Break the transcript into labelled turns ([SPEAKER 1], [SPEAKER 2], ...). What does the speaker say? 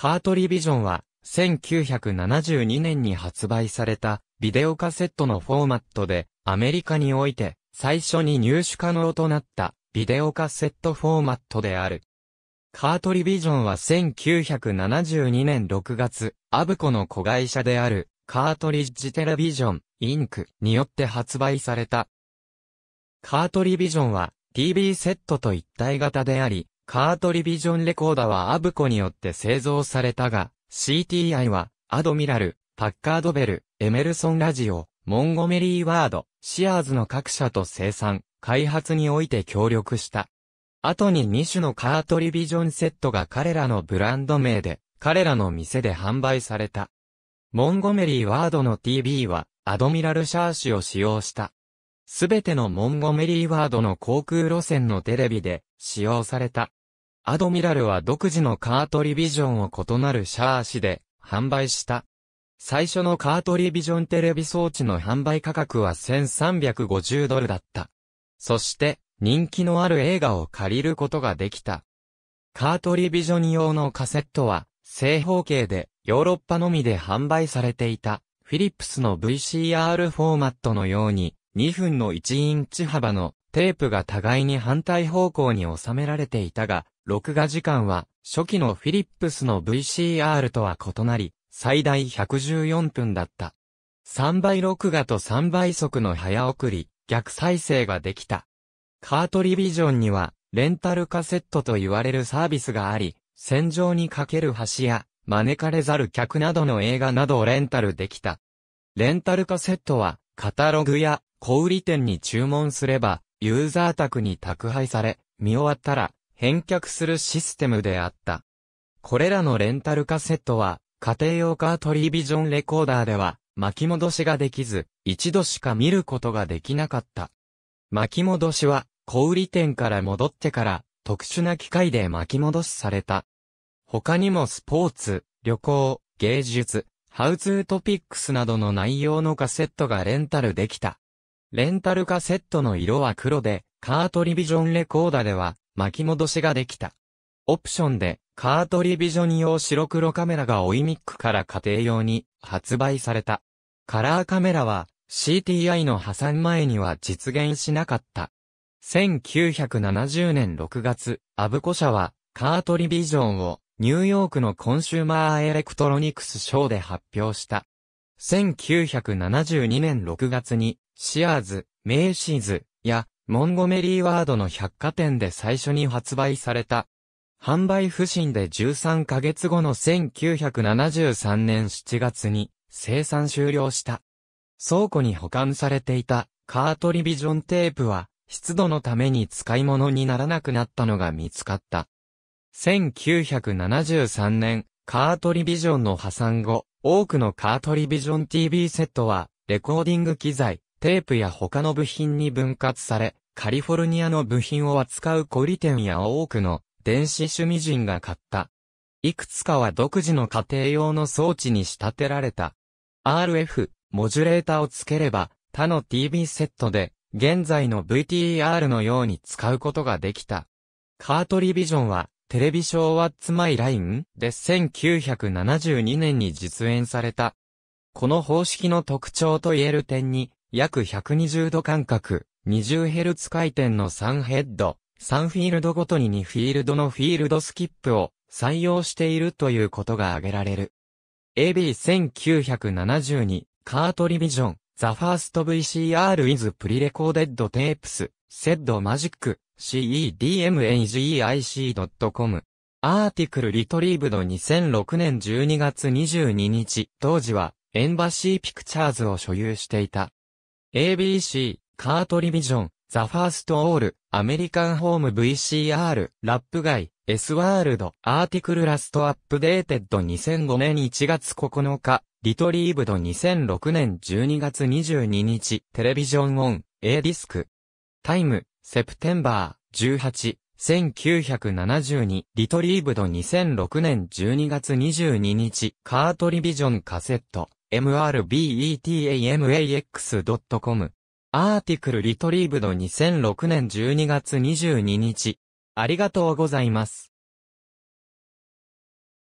[SPEAKER 1] カートリビジョンは、1972年に発売された、ビデオカセットのフォーマットで、アメリカにおいて、最初に入手可能となった、ビデオカセットフォーマットである。カートリビジョンは1972年6月、アブコの子会社である、カートリッジテレビジョン、インクによって発売された。カートリビジョンは、TV セットと一体型であり、カートリビジョンレコーダはアブコによって製造されたが、CTI は、アドミラル、パッカードベル、エメルソンラジオ、モンゴメリーワード、シアーズの各社と生産、開発において協力した。後に2種のカートリビジョンセットが彼らのブランド名で、彼らの店で販売された。モンゴメリーワードの t v は、アドミラルシャーシを使用した。すべてのモンゴメリーワードの航空路線のテレビで使用された。アドミラルは独自のカートリビジョンを異なるシャーシで販売した。最初のカートリビジョンテレビ装置の販売価格は1350ドルだった。そして、人気のある映画を借りることができた。カートリビジョン用のカセットは、正方形でヨーロッパのみで販売されていた、フィリップスの VCR フォーマットのように、2分の1インチ幅のテープが互いに反対方向に収められていたが、録画時間は、初期のフィリップスの VCR とは異なり、最大114分だった。3倍録画と3倍速の早送り、逆再生ができた。カートリビジョンには、レンタルカセットと言われるサービスがあり、戦場にかける橋や、招かれざる客などの映画などをレンタルできた。レンタルカセットは、カタログや小売店に注文すれば、ユーザー宅に宅配され、見終わったら、返却するシステムであった。これらのレンタルカセットは、家庭用カートリビジョンレコーダーでは、巻き戻しができず、一度しか見ることができなかった。巻き戻しは、小売店から戻ってから、特殊な機械で巻き戻しされた。他にもスポーツ、旅行、芸術、ハウツートピックスなどの内容のカセットがレンタルできた。レンタルカセットの色は黒で、カートリビジョンレコーダーでは巻き戻しができた。オプションで、カートリビジョン用白黒カメラがオイミックから家庭用に発売された。カラーカメラは CTI の破産前には実現しなかった。1970年6月、アブコ社はカートリビジョンをニューヨークのコンシューマーエレクトロニクスショーで発表した。1972年6月にシアーズ、メイシーズやモンゴメリーワードの百貨店で最初に発売された。販売不振で13ヶ月後の1973年7月に生産終了した。倉庫に保管されていたカートリビジョンテープは湿度のために使い物にならなくなったのが見つかった。1973年、カートリビジョンの破産後、多くのカートリビジョン TV セットはレコーディング機材、テープや他の部品に分割され、カリフォルニアの部品を扱う小売店や多くの電子趣味人が買った。いくつかは独自の家庭用の装置に仕立てられた。RF、モジュレーターをつければ、他の TV セットで、現在の VTR のように使うことができた。カートリビジョンは、テレビショーワッツマイラインで1972年に実演された。この方式の特徴と言える点に、約120度間隔、20Hz 回転の3ヘッド、3フィールドごとに2フィールドのフィールドスキップを採用しているということが挙げられる。AB1972 カートリビジョン The First VCR is Pre-Recorded Tapes Said Magic c e d m a g i c c o m アーティクルリトリーブド2006年12月22日当時はエンバシーピクチャーズを所有していた。ABC、カートリビジョン、ザ・ファースト・オール、アメリカン・ホーム VCR、ラップガイ、S ワールド、アーティクルラストアップデーテッド2005年1月9日、リトリーブド2006年12月22日、テレビジョンオン、A ディスク。タイム、セプテンバー、18、1972、リトリーブド2006年12月22日、カートリビジョンカセット。mrbetamax.com。アーティクルリトリーブド2006年12月22日。ありがとうございます。